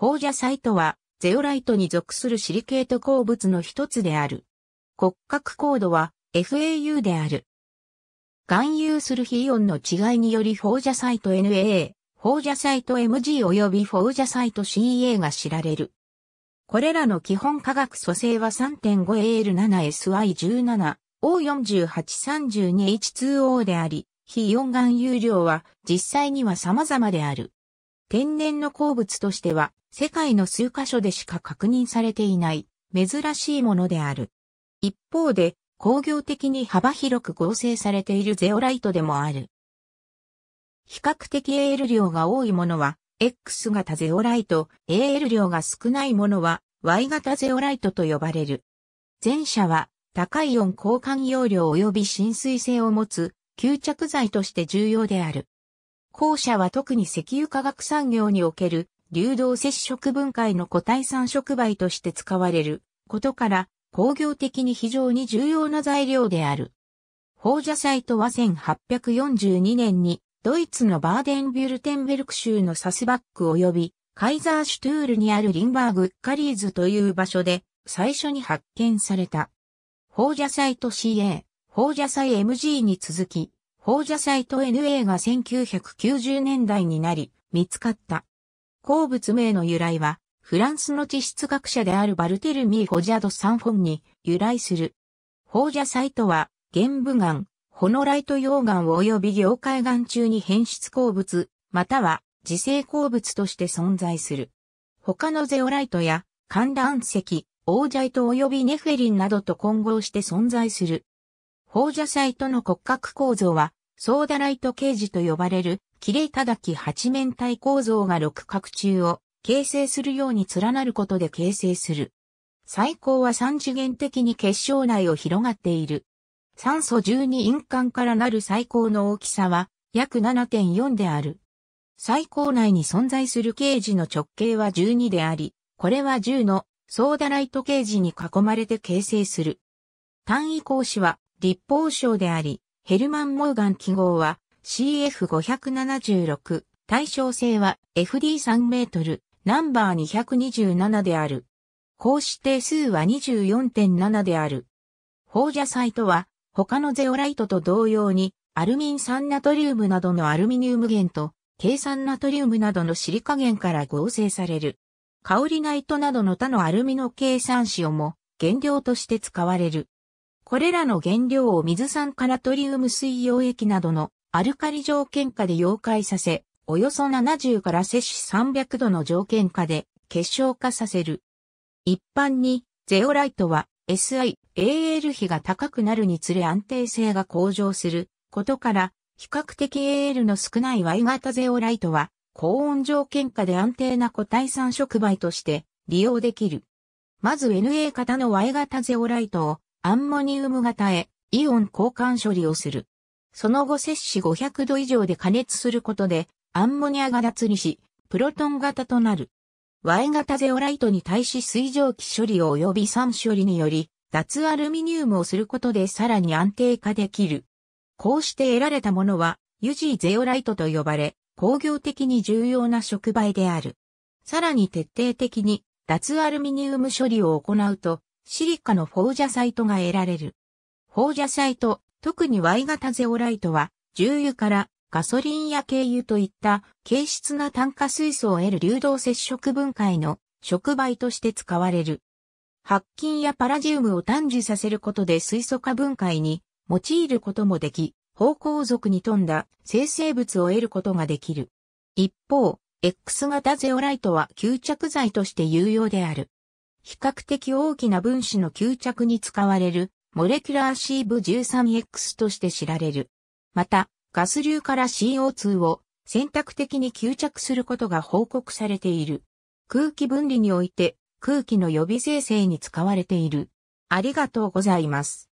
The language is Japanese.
放射イトは、ゼオライトに属するシリケート鉱物の一つである。骨格コードは FAU である。含有する非イオンの違いにより放射サイト NAA、放射サイト MG 及び放射サイト CA が知られる。これらの基本化学組成は 3.5AL7SY17、O4832H2O であり、非イオン含有量は実際には様々である。天然の鉱物としては世界の数カ所でしか確認されていない珍しいものである。一方で工業的に幅広く合成されているゼオライトでもある。比較的 AL 量が多いものは X 型ゼオライト、AL 量が少ないものは Y 型ゼオライトと呼ばれる。前者は高い温交換容量及び浸水性を持つ吸着剤として重要である。後者は特に石油化学産業における流動接触分解の個体産触媒として使われることから、工業的に非常に重要な材料である。放射イトは1842年に、ドイツのバーデンビュルテンベルク州のサスバック及び、カイザーシュトゥールにあるリンバーグ・カリーズという場所で最初に発見された。放射サイト CA、放射イ MG に続き、放射サイト NA が1990年代になり見つかった。鉱物名の由来は、フランスの地質学者であるバルテルミー・ホジャド・サンフォンに由来する。放射イトは、玄武岩、ホノライト溶岩及び業界岩中に変質鉱物、または自性鉱物として存在する。他のゼオライトや、寒覧石、オージャイト及びネフェリンなどと混合して存在する。放射サイトの骨格構造は、ソーダライト形ジと呼ばれる切れだき八面体構造が六角柱を形成するように連なることで形成する。最高は三次元的に結晶内を広がっている。酸素十二印鑑からなる最高の大きさは約7.4である。最高内に存在するケージの直径は12であり、これは10のソーダライトケージに囲まれて形成する。単位格子は立方章であり、ヘルマン・モーガン記号は CF576、対称性は FD3 メートル、ナンバー227である。うし定数は24.7である。放射イトは、他のゼオライトと同様に、アルミン酸ナトリウムなどのアルミニウム源と、計酸ナトリウムなどのシリカ源から合成される。香りナイトなどの他のアルミの計酸塩も原料として使われる。これらの原料を水酸化ナトリウム水溶液などのアルカリ条件下で溶解させ、およそ70から摂氏300度の条件下で結晶化させる。一般に、ゼオライトは SI、AL 比が高くなるにつれ安定性が向上することから、比較的 AL の少ない Y 型ゼオライトは、高温条件下で安定な固体酸触媒として利用できる。まず NA 型の Y 型ゼオライトをアンモニウム型へイオン交換処理をする。その後摂氏500度以上で加熱することで、アンモニアが脱離し、プロトン型となる。Y 型ゼオライトに対し水蒸気処理及び酸処理により、脱アルミニウムをすることでさらに安定化できる。こうして得られたものは、ユジーゼオライトと呼ばれ、工業的に重要な触媒である。さらに徹底的に脱アルミニウム処理を行うと、シリカのフォージャサイトが得られる。フォージャサイト特に Y 型ゼオライトは、重油からガソリンや軽油といった軽質な炭化水素を得る流動接触分解の触媒として使われる。白金やパラジウムを単純させることで水素化分解に用いることもでき、方向属に富んだ生成物を得ることができる。一方、X 型ゼオライトは吸着剤として有用である。比較的大きな分子の吸着に使われるモレキュラーシーブ 13X として知られる。また、ガス流から CO2 を選択的に吸着することが報告されている。空気分離において空気の予備生成に使われている。ありがとうございます。